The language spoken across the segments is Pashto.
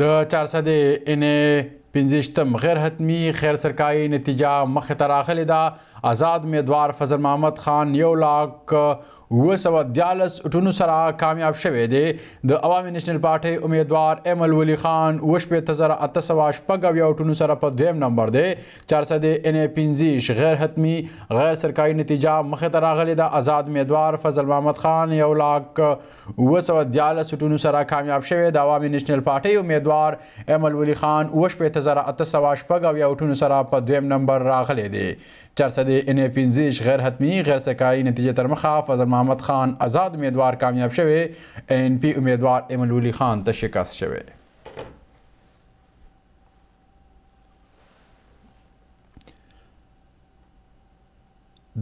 د 400 ان پنځشتم غیر حتمی خیر سرکای نتیجه مخ ته راغلی دا آزاد میدوار فضل محمد خان یو لاک 214 اټونو سره کامیاب شوه دی د عوامي نېشنل پارټي امیدوار امل ولی خان 15818 اټونو سره په دویم نمبر دی 400 ان 15 غیر حتمی غیر سرکاري نتیجه مخه ته راغلي د آزاد امیدوار فضل محمد خان 1 لاک 214 اټونو سره کامیاب شوه د عوامي نېشنل پارټي امیدوار امل ولی خان 15818 اټونو سره په دویم نمبر راغلي دی 400 ان 15 غیر حتمی غیر سرکاري نتیجه تر مخه فضل محمد خان آزاد امیدوار کامیاب شوه ان پی امیدوار ایمنولي خان ته شکست شوه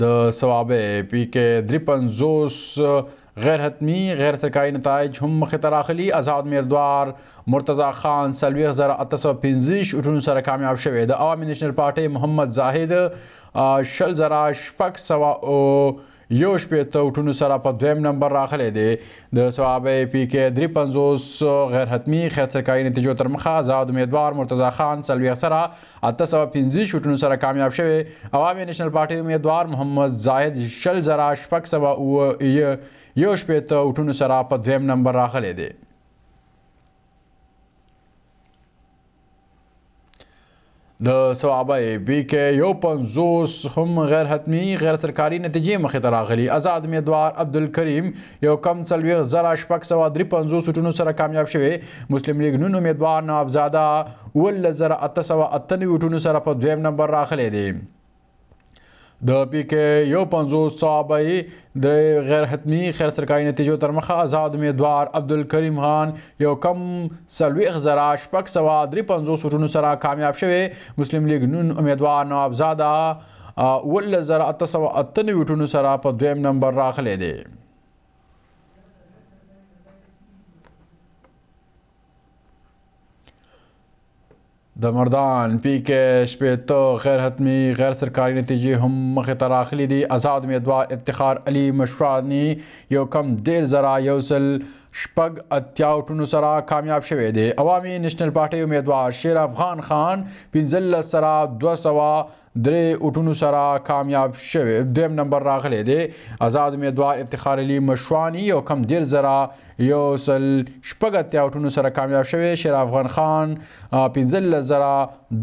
د ثوابه پی کې 350 غیر حتمی غیر سرکاري نتایج هم مخ ته راغلي آزاد مردوار مرتضی خان 30815 اټون سره کامیاب شوه د عوامي نېشنل پارټي محمد زاهد شل زرا شپک سوا او یو شپېته وټونو سره په دویم نمبر راغلی دی د سوابه پی کې درې پنځوس غیر حتمی خیرسرکاري نتیجو تر مخه آزاد امیدوار مرتضی خان څلوېښت سره اته سوه پنځه شوټونو سره کامیاب شوی عوامي نېشنل پارټۍ امیدوار محمد زاهد شل زره شپږ سوه اوه یو شپېته وټونو سره په دویم نمبر راغلی دی د ثوابه بي کې یو پنځوس هم غیر حتمی غیر سرکاري نتیجې مخې ته راغلي آزاد امیدوار عبدالکریم یو کم څلوېښت زره شپږ سوه درې پنځوس سوټونو سره کامیاب شوی مسلم لیګ نون امیدوار نوابزاده اوولس زره اته سوه اته نوي ووټونو سره په دویم نمبر راغلی دی د پی کې یو 50 صوابعي د غیر حتمی خیر سرکاري نتیجو تر مخه آزاد امیدوار عبدالکریم خان یو کم سلويخ زرا شپک سوا درې 50 سټونو سره کامیاب شوه مسلم لیگ نون امیدوار نواب زاده ول زرا 1998 سره په دویم نمبر راغلی دی د مردان پی کې شپېته غیر حتمی غیر سرکاري نتیجې هم مخې ته راغلي دي آزاد امیدوار افتخار علي مشرانی یو کم ډېر زره یو سل شپږ اتیا ټونو سره کامیاب شوی دی عوامي نېشنل پارټۍ امیدوار شیر افغان خان پنځلس سره دوه سوه درې اوټونو سره کامیاب شوه دویم نمبر راغلی دی آزاد امیدوار افتخار علي مشوانی یو کم ډیر زرا یو سل شپږت اوټونو سره کامیاب شوه شیر افغان خان 15 زرا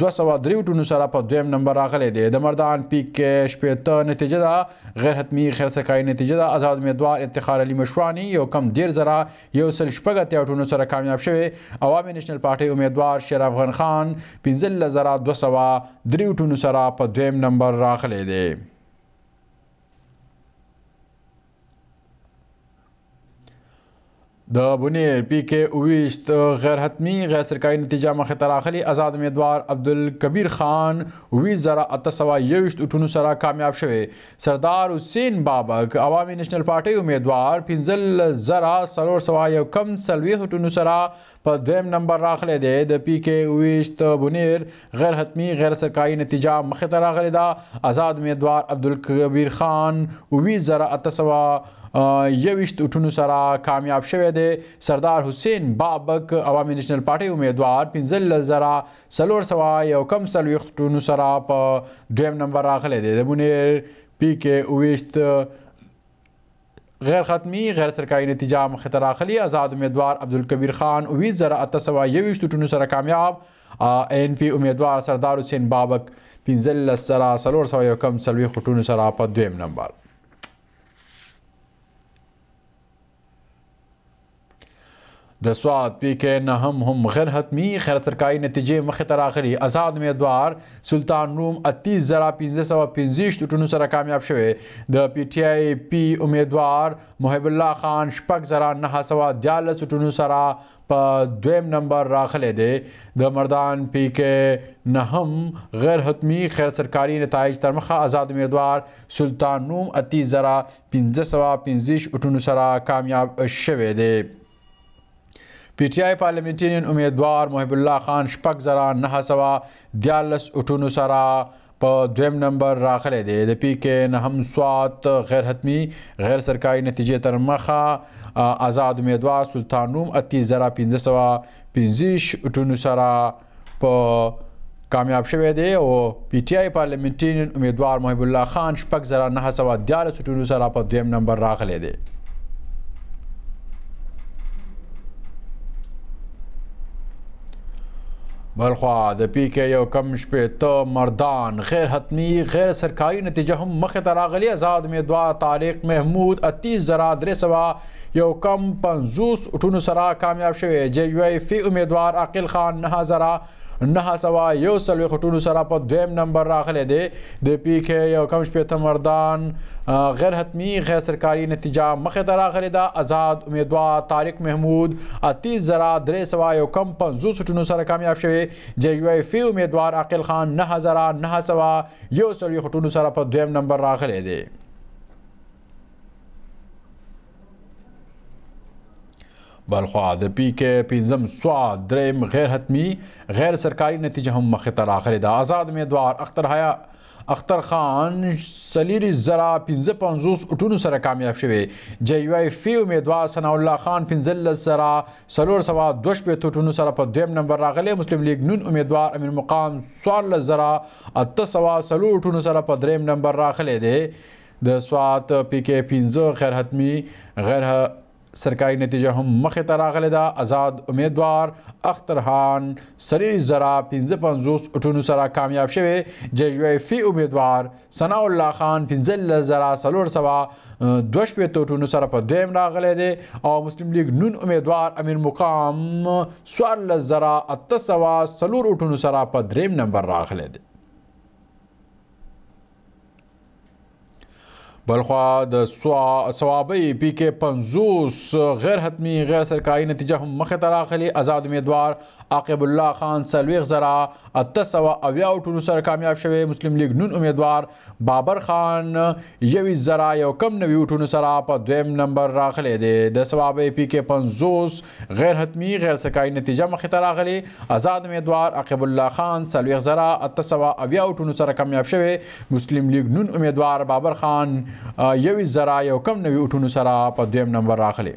203 اوټونو سره په دویم نمبر راغلی دی د مردان پیک شپږته نتیجه دا غیر حتمی خیر سکای نتیجه دا آزاد امیدوار افتخار علي مشوانی یو کم ډیر زرا یو سل شپږت اوټونو سره کامیاب شوه عوامي نېشنل پارټي امیدوار شیر افغان خان 15 زرا 203 اوټونو سره په دویم نمبر راغلی دی د بونیر پی کې اویشت غیر حتمی غیر سرکاري نتیجه مخه تر اخلي آزاد امیدوار عبدالکبیر خان 20821 اټونو سره کامیاب شوه سردار حسین بابک عوامي نېشنل پارټي امیدوار 15000 کم سلوي اټونو سره په دویم نمبر راغلي دی د پی کې اویشت بونیر غیر حتمی غیر سرکاري نتیجه مخه تر اخلي دا آزاد امیدوار عبدالکبیر خان 20821 یوشت اټونو سره کامیاب شوه دی سردار حسین بابک عوامي نېشنل پارټي امیدوار 15000 کم سلويخت اټونو سره په دویم نمبر راغلی دی د بونیر پی کې اوشت غیر ختمی غیر سرکاري نتیجه مخته راخلی آزاد امیدوار عبدالکبیر خان 20221 ټونو سره کامیاب ان پی امیدوار سردار حسین بابک 15 سره 301 کم سلوي خټونو سره په دویم نمبر د سواد پی کې نه هم هم غیر حتمی خیر سرکای نتیجې مخ ته راغلي آزاد امیدوار سلطان روم 38 زرا 1550 ټټونو سره کامیاب شوه د پی ټی آی پی امیدوار محب الله خان شپږ زرا 914 ټټونو سره په دویم نمبر راغلي دی د مردان پی کې نه هم غیر حتمی خیر سرکاري نتایج تر مخه آزاد امیدوار سلطان روم 38 زرا 1550 ټټونو سره کامیاب شوه دی پی ټ آی پارلمنټرین امیدوار محب الله خان شپږ زره نه سوه دیارلس اټونو سره په دویم نمبر راغلی دی د پی کې نه هم سوات غیر حتمی غیر سرکاري نتیجې تر مخه آزاد امیدوار سلطانوم اتی زره 1515 اټونو سره په کامیاب شوه دی او پی ټ آی پارلمنټرین امیدوار محب الله خان شپږ زره نه سوه دیارلس اټونو سره په دویم نمبر راغلی دی بلخوا د پی کې یو کم شپېته مردان غیر حتمی غیر سرکاري نتیجه هم مخې ته راغلي آزاد امیدوار طارق محمود اتیس زرا درې سوه یو کم پنځوس اټونو سره کامیاب شوی جی یو ای فی امیدوار عاقل خان نه زرا نه سوا یو سلوي خټونو سره په دویم نمبر راغله دی د پی کې یو کم شپې تمردان غیر حتمی غیر سرکاري نتیجه مخه ته راغله دا آزاد امیدوار طارق محمود 30 زرا درې سوا یو کم 50 شټونو سره کامیاب شوی جی یو ایف امیدوار عاقل خان 9000 نه سوا یو سلوي خټونو سره په دویم نمبر راغله دی بلخوا د پی کې پنځم سوا دریم غیر حتمی غیر سرکاري نتیجه هم مخې ته راغلې ده آزاد امیدوار اختر حیا اختر خان سلیری زرا 55 اټونو سره کامیاب شوه جی یو فی امیدوار ثنا الله خان 15 سره سلور سوا دوش په ټونو سره په دویم نمبر راغلی مسلم لیگ نون امیدوار امیر مقام 14 زرا ات سوا سلور ټونو سره په دریم نمبر راغلی دی د سوات پی کې 15 غیر حتمی غیر سرکاري نتیجه هم مخې ته راغله ده آزاد امیدوار اخترخان سری زرا 55 اټونو سره کامیاب شوه ججوی فی امیدوار ثنا الله خان 15 زرا سلور سوا دوش په ټونو سره په دویم راغله ده او مسلم لیگ نون امیدوار امیر مقام سوال زرا اتسوا سلور اټونو سره په دریم نمبر راغله ده بلخوا د سوابۍ پی کې 50 غیر حتمی غیر سرکاري نتیجه هم مخه ته راغلي آزاد امیدوار عاقب الله خان سلويغ زرا اتسو اویا ټونو سره کامیاب شوی مسلم لیگ نون امیدوار بابر خان یوي زرا یو کم نوي ټونو سره په دویم نمبر راغلي دی د سوابۍ پی کې 50 غیر حتمی غیر سرکاري نتیجه مخه ته راغلي آزاد امیدوار عاقب الله خان سلويغ زرا اتسو اویا ټونو سره کامیاب شوی مسلم لیگ نون امیدوار بابر خان یوې زرا یو کم نوي اټونو سره په دویم نمبر راغلي